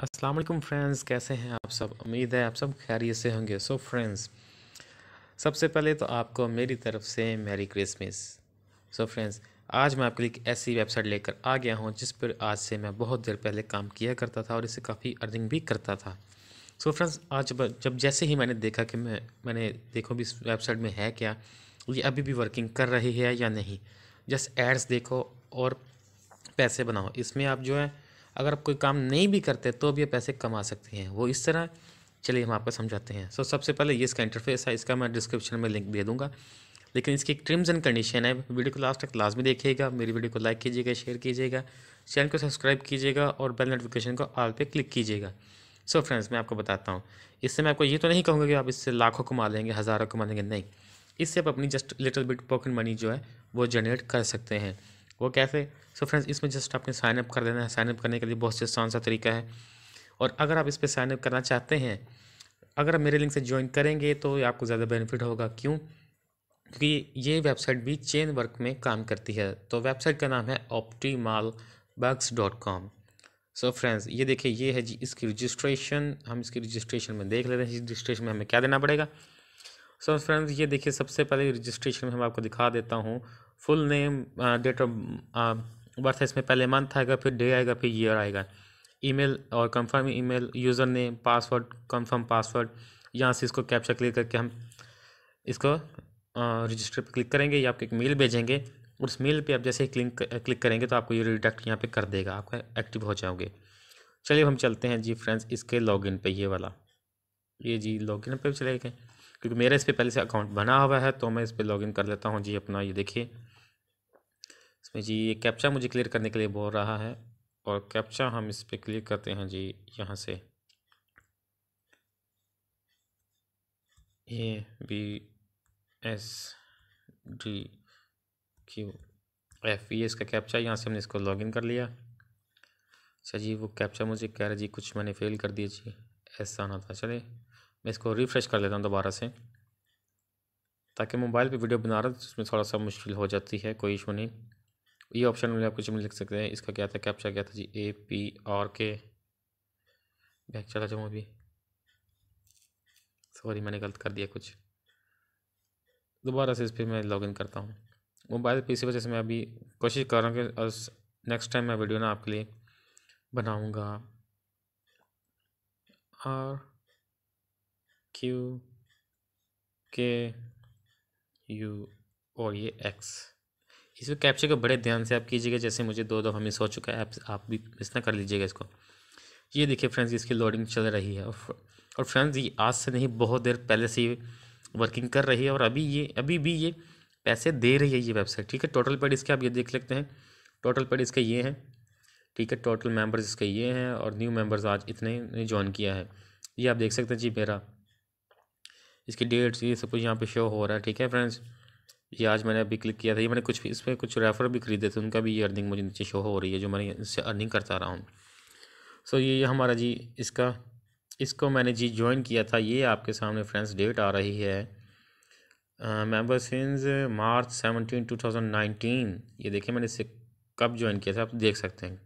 अस्सलाम वालेकुम फ्रेंड्स कैसे हैं आप सब उम्मीद है आप सब खैरियत से होंगे सो फ्रेंड्स सबसे पहले तो आपको मेरी तरफ से मैरी क्रिसमस सो फ्रेंड्स आज मैं आपके लिए एक ऐसी वेबसाइट लेकर आ गया हूँ जिस पर आज से मैं बहुत देर पहले काम किया करता था और इसे काफ़ी अर्निंग भी करता था सो so, फ्रेंड्स आज जब, जब जैसे ही मैंने देखा कि मैं मैंने देखो भी इस वेबसाइट में है क्या ये अभी भी वर्किंग कर रही है या नहीं जस्ट एड्स देखो और पैसे बनाओ इसमें आप जो है अगर आप कोई काम नहीं भी करते तो भी आप पैसे कमा सकते हैं वो इस तरह चलिए हम आपको समझाते हैं सो so, सबसे पहले ये इसका इंटरफेस है इसका मैं डिस्क्रिप्शन में लिंक दे दूँगा लेकिन इसकी टर्म्स एंड कंडीशन है वीडियो को लास्ट तक लाजमी देखिएगा मेरी वीडियो को लाइक कीजिएगा शेयर कीजिएगा चैनल को सब्सक्राइब कीजिएगा और बेल नोटिफिकेशन को आल पे क्लिक कीजिएगा सो so फ्रेंड्स मैं आपको बताता हूँ इससे मैं आपको ये तो नहीं कहूँगा कि आप इससे लाखों कमा लेंगे हज़ारों कमा लेंगे नहीं इससे आप अपनी just little bit pocket money जो है वो जनरेट कर सकते हैं वो कैसे सो फ्रेंड्स इसमें जस्ट आपने साइनअप कर देना है साइनअप करने के लिए बहुत से आसान सा तरीका है और अगर आप इस पर साइनअप करना चाहते हैं अगर आप मेरे लिंक से ज्वाइन करेंगे तो आपको ज़्यादा बेनिफिट होगा क्यों क्योंकि ये वेबसाइट भी चेन वर्क में काम करती है तो वेबसाइट का नाम है Mall Bugs dot com so friends ये देखिए ये है जी इसकी रजिस्ट्रेशन हम इसकी रजिस्ट्रेशन में देख लेते हैं हैं रजिस्ट्रेशन में हमें क्या देना पड़ेगा सो so फ्रेंड्स ये देखिए सबसे पहले रजिस्ट्रेशन में हम आपको दिखा देता हूँ full name date of birth है इसमें पहले मंथ आएगा फिर डे आएगा फिर ईयर आएगा ईमेल और confirm email user name password confirm password यहाँ से इसको कैप्चर क्लिक करके हम इसको रजिस्टर पर क्लिक करेंगे या आपको एक मेल भेजेंगे उस मेल पे आप जैसे ही क्लिक क्लिक करेंगे तो आपको ये रिडक्ट यहाँ पे कर देगा आपका एक्टिव हो जाओगे चलिए हम चलते हैं जी फ्रेंड्स इसके लॉगिन पे ये वाला ये जी लॉगिन पे भी चले गए क्योंकि मेरा इस पर पहले से अकाउंट बना हुआ है तो मैं इस पर लॉगिन कर लेता हूँ जी अपना ये देखिए इसमें जी ये कैप्चा मुझे क्लियर करने के लिए बोल रहा है और कैप्चा हम इस पर क्लियर करते हैं जी यहाँ से A B S D Q F E S का कैप्चा यहाँ से हमने इसको लॉगिन कर लिया अच्छा जी वो कैप्चा मुझे कह रहा जी कुछ मैंने फेल कर दिया जी ऐसा ना था चले मैं इसको रिफ़्रेश कर लेता हूँ दोबारा से ताकि मोबाइल पे वीडियो बना रहा तो उसमें थोड़ा सा मुश्किल हो जाती है कोई इशू नहीं ये ऑप्शन में आप कुछ भी लिख सकते हैं इसका क्या था कैप्चा क्या था जी ए पी आर के बैक चला जाऊँ अभी सॉरी मैंने गलत कर दिया कुछ दोबारा से इस पर मैं लॉगिन करता हूँ मोबाइल पर इसी वजह से मैं अभी कोशिश कर रहा हूँ कि नेक्स्ट टाइम मैं वीडियो ना आपके लिए बनाऊँगा आर क्यू के यू और ये एक्स इसको कैप्चर को बड़े ध्यान से आप कीजिएगा जैसे मुझे दो दो हमें सो चुका है आप आप भी मिस ना कर लीजिएगा इसको ये देखिए फ्रेंड्स इसकी लोडिंग चल रही है और फ्रेंड्स ये आज से नहीं बहुत देर पहले से ये वर्किंग कर रही है और अभी ये अभी भी ये पैसे दे रही है ये वेबसाइट ठीक है टोटल पेड इसके आप ये देख लेते हैं टोटल पेड इसके ये हैं ठीक है टोटल मेंबर्स इसके ये हैं और न्यू मेंबर्स आज इतने ने ज्वाइन किया है ये आप देख सकते हैं जी मेरा इसकी डेट्स ये सब कुछ यहाँ पे शो हो रहा है ठीक है फ्रेंड्स ये आज मैंने अभी क्लिक किया था ये मैंने कुछ इस पर कुछ रेफर भी खरीदे थे उनका भी ये अर्निंग मुझे नीचे शो हो रही है जो मैंने इससे अर्निंग करता रहा हूँ सो ये हमारा जी इसका इसको मैंने जी ज्वाइन किया था ये आपके सामने फ्रेंड्स डेट आ रही है member since March seventeen two thousand nineteen ये देखिए मैंने इसे कब ज्वाइन किया था आप देख सकते हैं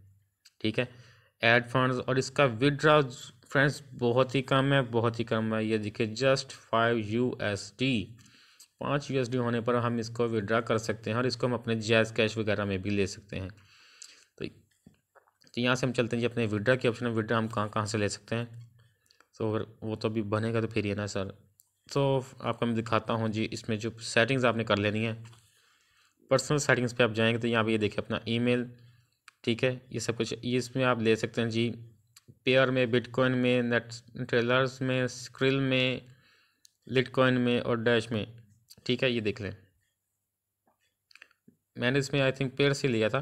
ठीक है एड फंड्स और इसका विदड्रा फ्रेंड्स बहुत ही कम है बहुत ही कम है ये देखिए just five U S T पाँच यू होने पर हम इसको विड्रा कर सकते हैं और इसको हम अपने जैज़ कैश वगैरह में भी ले सकते हैं तो तो यहाँ से हम चलते हैं जी अपने विड्रा के ऑप्शन में विड्रा हम कहाँ कहाँ से ले सकते हैं तो अगर वो तो अभी बनेगा तो फिर ही ना सर तो आपको मैं दिखाता हूँ जी इसमें जो सेटिंग्स आपने कर लेनी है पर्सनल सेटिंग्स पे आप जाएंगे तो यहाँ पर ये देखिए अपना ईमेल ठीक है ये सब कुछ ये इसमें आप ले सकते हैं जी पेयर में बिटकॉइन में नेट ट्रेलर्स में स्क्रिल में लिटकॉइन में और डैश में ठीक है ये देख लें मैंने इसमें आई थिंक पेड़ से लिया था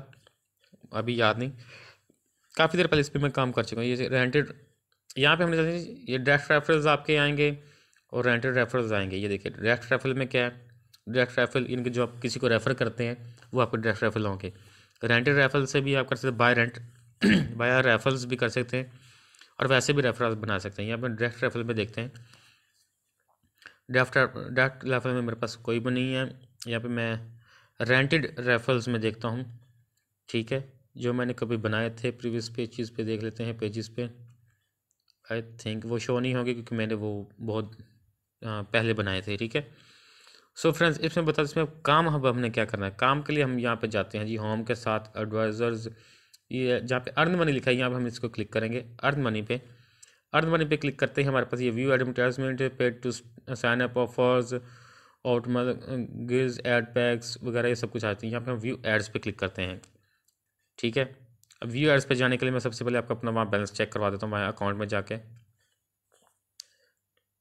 अभी याद नहीं काफ़ी देर पहले इस पर मैं काम कर चुका हूँ ये रेंटेड यहाँ पे हमने जैसे ये डायरेक्ट रेफरल्स आपके आएंगे और रेंटेड रेफरल्स आएंगे ये देखिए डायरेक्ट रेफरल में क्या है डायरेक्ट रेफरल इनके जो आप किसी को रेफ़र करते हैं वो आपके डायरेक्ट रेफरल होंगे रेंटेड रेफरल से भी आप कर सकते हैं बाय रेंट बाय रेफरल्स भी कर सकते हैं और वैसे भी रेफरल बना सकते हैं यहाँ पर डायरेक्ट रेफरल में देखते हैं ड्राफ्ट ड्राफ्ट रेफरल में मेरे पास कोई भी नहीं है यहाँ पे मैं रेंटेड रेफरल्स में देखता हूँ ठीक है जो मैंने कभी बनाए थे प्रीवियस पेजेस पे देख लेते हैं पेजेस पे आई थिंक वो शो नहीं होंगे क्योंकि मैंने वो बहुत हाँ, पहले बनाए थे ठीक है सो फ्रेंड्स इसमें बता इसमें काम हम हमने क्या करना है काम के लिए हम यहाँ पर जाते हैं जी होम के साथ एडवाइज़र्स ये जहाँ पे अर्न मनी लिखा है यहाँ पे हम इसको क्लिक करेंगे अर्न मनी पे अर्थ मनी पे क्लिक करते ही हमारे पास ये view advertisement paid to sign up offers ऑटोमल गिल्स एड पैक्स वगैरह ये सब कुछ आती है यहाँ पे हम व्यू एड्स पे क्लिक करते हैं ठीक है अब व्यू एड्स पे जाने के लिए मैं सबसे पहले आपका अपना वहाँ बैलेंस चेक करवा देता हूँ वहाँ अकाउंट में जाके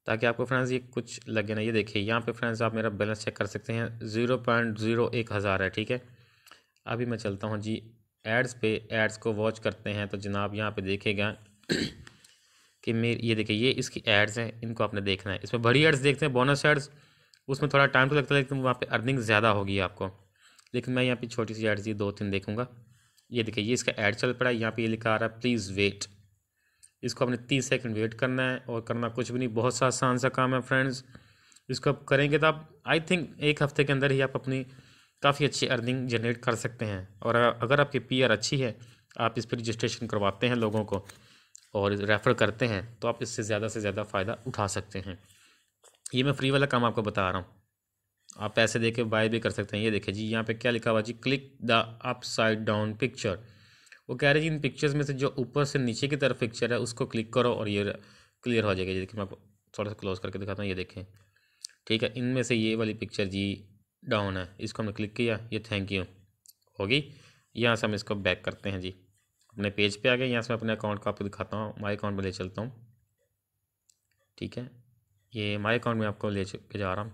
ताकि आपको फ्रेंड्स ये कुछ लगे ना ये देखिए यहाँ पे फ्रेंड्स आप मेरा बैलेंस चेक कर सकते हैं ज़ीरो पॉइंट ज़ीरो एक हज़ार है ठीक है अभी मैं चलता हूँ जी एड्स पे एड्स को वॉच करते हैं तो जनाब यहाँ पे देखेगा कि मेरे ये देखिए ये इसकी एड्स हैं इनको आपने देखना है इसमें बड़ी एड्स देखते हैं बोनस एड्स उसमें थोड़ा टाइम तो लगता है लेकिन वहाँ पर अर्निंग ज़्यादा होगी आपको लेकिन मैं यहाँ पर छोटी सी एड्स ये दो तीन देखूँगा ये देखिए ये इसका एड चल पड़ा है यहाँ पर ये लिखा आ रहा है प्लीज़ वेट इसको आपने तीस सेकंड वेट करना है और करना कुछ भी नहीं बहुत सा आसान सा काम है फ्रेंड्स इसको आप करेंगे तो आप आई थिंक एक हफ्ते के अंदर ही आप अपनी काफ़ी अच्छी अर्निंग जनरेट कर सकते हैं और अगर आपकी पीआर अच्छी है आप इस पर रजिस्ट्रेशन करवाते हैं लोगों को और रेफ़र करते हैं तो आप इससे ज़्यादा से ज़्यादा फ़ायदा उठा सकते हैं ये मैं फ्री वाला काम आपको बता रहा हूँ आप पैसे दे के बाय भी कर सकते हैं ये देखिए जी यहाँ पे क्या लिखा हुआ जी click the up side down picture वो कह रहे जी इन पिक्चर्स में से जो ऊपर से नीचे की तरफ पिक्चर है उसको क्लिक करो और ये क्लियर हो जाएगा जी देखिए मैं आपको थोड़ा सा क्लोज करके दिखाता हूँ ये देखें ठीक है इनमें से ये वाली पिक्चर जी डाउन है इसको हमने क्लिक किया ये थैंक यू होगी यहाँ से हम इसको बैक करते हैं जी अपने पेज पे आ गए यहाँ से मैं अपने अकाउंट का आपको दिखाता हूँ माई अकाउंट में ले चलता हूँ ठीक है ये माई अकाउंट में आपको ले के जा रहा हूँ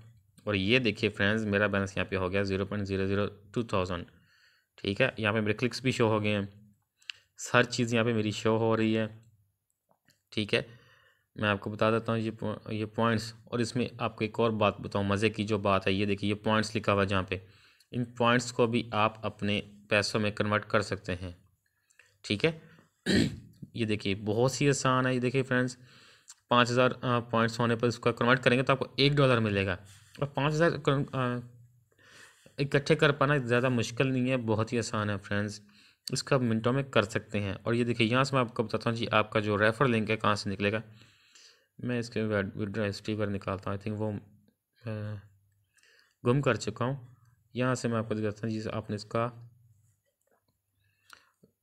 और ये देखिए फ्रेंड्स मेरा बैलेंस यहाँ पे हो गया zero point zero zero two thousand ठीक है यहाँ पे मेरे क्लिक्स भी शो हो गए हैं हर चीज़ यहाँ पे मेरी शो हो रही है ठीक है मैं आपको बता देता हूँ ये ये पॉइंट्स और इसमें आपको एक और बात बताऊँ मज़े की जो बात है ये देखिए ये पॉइंट्स लिखा हुआ है जहाँ पर इन पॉइंट्स को भी आप अपने पैसों में कन्वर्ट कर सकते हैं ठीक है ये देखिए बहुत ही आसान है ये देखिए फ्रेंड्स पाँच हज़ार पॉइंट्स होने पर इसका कन्वर्ट करेंगे तो आपको एक डॉलर मिलेगा और पाँच हज़ार इकट्ठे कर पाना ज़्यादा मुश्किल नहीं है बहुत ही आसान है फ्रेंड्स इसका आप मिनटों में कर सकते हैं और ये देखिए यहाँ से मैं आपको बताता हूँ जी आपका जो रेफर लिंक है कहाँ से निकलेगा मैं इसके विड्रा हिस्ट्री पर निकालता हूँ आई थिंक वो गुम कर चुका हूँ यहाँ से मैं आपको दिखाता हूँ जी आपने इसका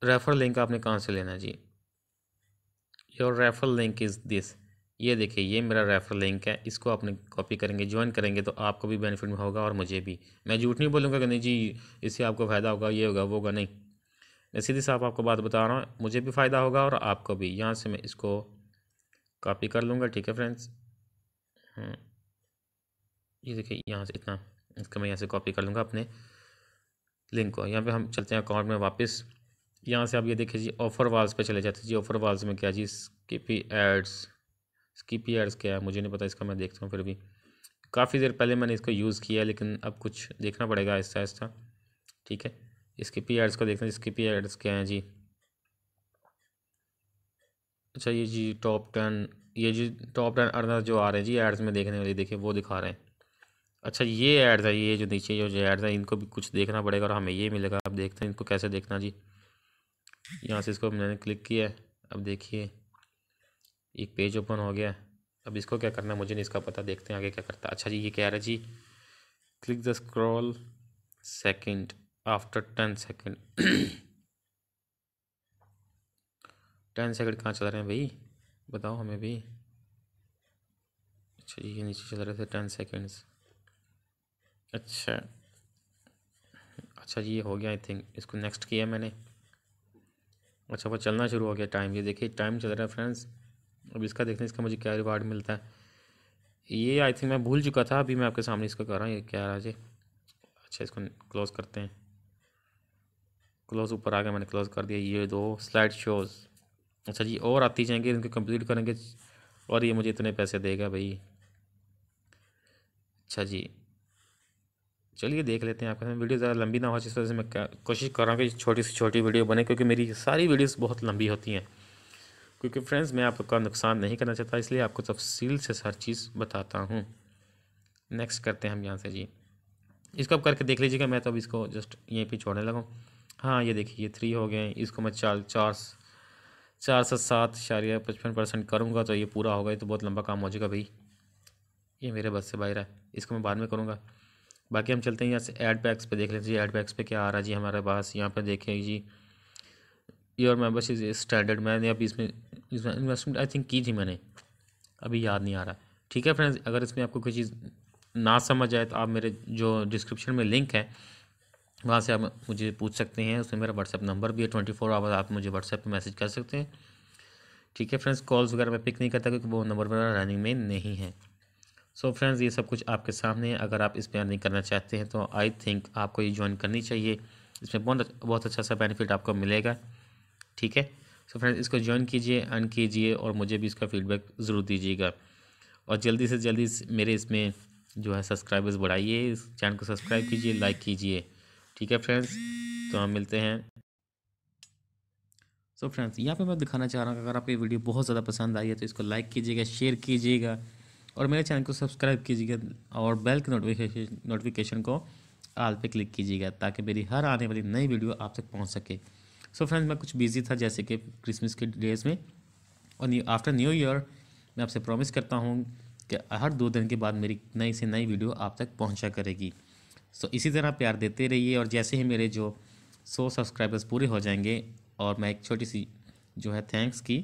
रेफर लिंक आपने कहाँ से लेना है जी your refer link is this ये देखिए ये मेरा रेफर लिंक है इसको आपने कॉपी करेंगे ज्वाइन करेंगे तो आपको भी बेनिफिट होगा और मुझे भी मैं झूठ नहीं बोलूँगा कि नहीं जी इससे आपको फ़ायदा होगा ये होगा वो होगा नहीं मैं सीधे साफ आपको बात बता रहा हूँ मुझे भी फ़ायदा होगा और आपको भी यहाँ से मैं इसको कॉपी कर लूँगा ठीक है फ्रेंड्स हम्म। ये देखिए यहाँ से इतना इसका मैं यहाँ से कॉपी कर लूँगा अपने लिंक को यहाँ पे हम चलते हैं अकाउंट में वापस यहाँ से आप ये देखिए जी ऑफर वाल्स पे चले जाते हैं जी ऑफर वाल्स में क्या जी स्कीपी एड्स स्कीपी एड्स क्या है मुझे नहीं पता इसका मैं देखता हूँ फिर भी काफ़ी देर पहले मैंने इसको यूज़ किया है लेकिन अब कुछ देखना पड़ेगा आहिस्ता आहिस्ता ठीक है स्कीपी एड्स को देखते हैं स्कीपी एड्स क्या हैं जी अच्छा ये जी टॉप टेन ये जी टॉप टेन अर्नर जो आ रहे हैं जी एड्स में देखने वाले देखिए वो दिखा रहे हैं अच्छा ये एड्स है ये जो नीचे जो एड्स हैं इनको भी कुछ देखना पड़ेगा और हमें ये मिलेगा आप देखते हैं इनको कैसे देखना जी यहाँ से इसको मैंने क्लिक किया अब देखिए एक पेज ओपन हो गया अब इसको क्या करना है मुझे नहीं इसका पता देखते हैं आगे क्या करता है अच्छा जी ये कह रहा है जी click the scroll second after ten second ten second कहाँ चल रहे हैं भाई बताओ हमें भी अच्छा जी ये नीचे चल रहे थे टेन सेकंड्स अच्छा अच्छा जी ये हो गया आई थिंक इसको नेक्स्ट किया मैंने अच्छा वो चलना शुरू हो गया टाइम ये देखिए टाइम चल रहा है फ्रेंड्स अब इसका देखते हैं इसका मुझे क्या रिवार्ड मिलता है ये आई थिंक मैं भूल चुका था अभी मैं आपके सामने इसको कर रहा हूँ ये क्या रहा जी अच्छा इसको क्लोज़ करते हैं क्लोज़ ऊपर आ गया मैंने क्लोज़ कर दिया ये दो स्लाइड शोज़ अच्छा जी और आती जाएंगे इनको कंप्लीट करेंगे और ये मुझे इतने पैसे देगा भाई अच्छा जी चलिए देख लेते हैं आपके साथ वीडियो ज़्यादा लंबी ना हो जिस वजह से मैं कोशिश कर रहा हूँ कि छोटी से छोटी वीडियो बने क्योंकि मेरी सारी वीडियोस बहुत लंबी होती हैं क्योंकि फ्रेंड्स मैं आपका नुकसान नहीं करना चाहता इसलिए आपको तफसील से हर चीज़ बताता हूँ नेक्स्ट करते हैं हम यहाँ से जी इसको आप करके देख लीजिएगा मैं तो अब इसको जस्ट यहीं पर छोड़ने लगा हाँ ये देखिए ये थ्री हो गए इसको मैं चार चार चार से सात शारी पचपन परसेंट करूँगा तो ये पूरा होगा ये तो बहुत लंबा काम हो जाएगा भाई ये मेरे बस से बाहर है इसको मैं बाद में करूँगा बाकी हम चलते हैं यहाँ से एड पैक्स पे देख लेते हैं जी पैक्स पे क्या आ रहा है जी हमारे पास यहाँ पे देखें जी योर मेंबरशिप स्टैंडर्ड मैंने अभी इसमें इसमें इन्वेस्टमेंट आई थिंक की थी मैंने अभी याद नहीं आ रहा ठीक है फ्रेंड्स अगर इसमें आपको कोई चीज़ ना समझ आए तो आप मेरे जो डिस्क्रिप्शन में लिंक है वहाँ से आप मुझे पूछ सकते हैं उसमें मेरा व्हाट्सअप नंबर भी है ट्वेंटी फोर आवर्स आप मुझे व्हाट्सएप पर मैसेज कर सकते हैं ठीक है फ्रेंड्स कॉल्स वगैरह मैं पिक नहीं करता क्योंकि वो नंबर मेरा रनिंग में नहीं है सो so फ्रेंड्स ये सब कुछ आपके सामने है अगर आप इस पर अर्निंग करना चाहते हैं तो आई थिंक आपको ये ज्वाइन करनी चाहिए इसमें बहुत अच्छा, बहुत अच्छा सा बेनिफिट आपको मिलेगा ठीक है सो so फ्रेंड्स इसको ज्वाइन कीजिए अर्न कीजिए और मुझे भी इसका फीडबैक ज़रूर दीजिएगा और जल्दी से जल्दी मेरे इसमें जो है सब्सक्राइबर्स बढ़ाइए इस चैनल को सब्सक्राइब कीजिए लाइक कीजिए ठीक है फ्रेंड्स तो हम मिलते हैं सो फ्रेंड्स यहाँ पे मैं दिखाना चाह रहा हूँ अगर आपको ये वीडियो बहुत ज़्यादा पसंद आई है तो इसको लाइक कीजिएगा शेयर कीजिएगा और मेरे चैनल को सब्सक्राइब कीजिएगा और बेल के नोटिफिकेशन नोटिफिकेशन को आल पे क्लिक कीजिएगा ताकि मेरी हर आने वाली नई वीडियो आप तक पहुंच सके सो so फ्रेंड्स मैं कुछ बिजी था जैसे कि क्रिसमस के डेज में और आफ्टर न्यू ईयर मैं आपसे प्रॉमिस करता हूँ कि हर दो दिन के बाद मेरी नई से नई वीडियो आप तक पहुँचा करेगी सो so, इसी तरह प्यार देते रहिए और जैसे ही मेरे जो सौ सब्सक्राइबर्स पूरे हो जाएंगे और मैं एक छोटी सी जो है थैंक्स की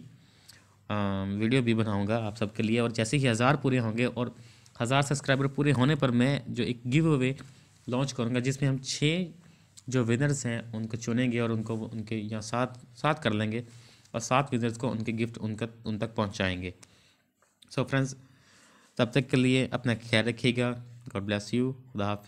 वीडियो भी बनाऊँगा आप सबके लिए और जैसे ही हज़ार पूरे होंगे और हज़ार सब्सक्राइबर पूरे होने पर मैं जो एक गिव अवे लॉन्च करूँगा जिसमें हम छः जो विनर्स हैं उनको चुनेंगे और उनको उनके यहाँ साथ साथ कर लेंगे और सात विनर्स को उनके गिफ्ट उनका उन तक पहुँचाएँगे सो फ्रेंड्स तब तक के लिए अपना ख्याल रखिएगा गॉड ब्लेस यू खुदा